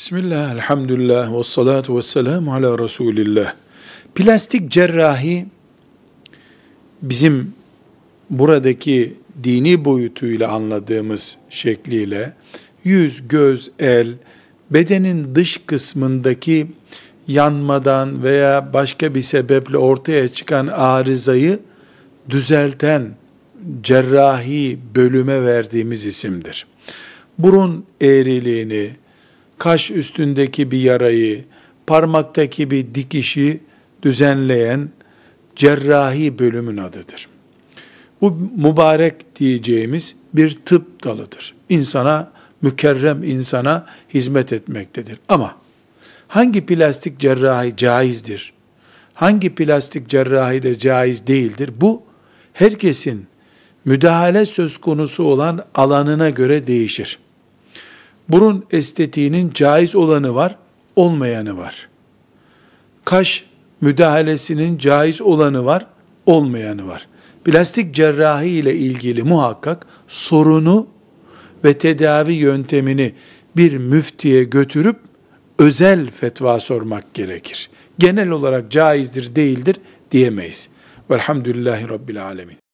Bismillah, elhamdülillah, ve salatu ve selamu ala Resulillah. Plastik cerrahi bizim buradaki dini boyutuyla anladığımız şekliyle yüz, göz, el, bedenin dış kısmındaki yanmadan veya başka bir sebeple ortaya çıkan arızayı düzelten cerrahi bölüme verdiğimiz isimdir. Burun eğriliğini, kaş üstündeki bir yarayı, parmaktaki bir dikişi düzenleyen cerrahi bölümün adıdır. Bu mübarek diyeceğimiz bir tıp dalıdır. İnsana, mükerrem insana hizmet etmektedir. Ama hangi plastik cerrahi caizdir? Hangi plastik cerrahi de caiz değildir? Bu herkesin müdahale söz konusu olan alanına göre değişir burun estetiğinin caiz olanı var, olmayanı var. Kaş müdahalesinin caiz olanı var, olmayanı var. Plastik cerrahi ile ilgili muhakkak sorunu ve tedavi yöntemini bir müftiye götürüp özel fetva sormak gerekir. Genel olarak caizdir değildir diyemeyiz. Velhamdülillahi Rabbil Alemin.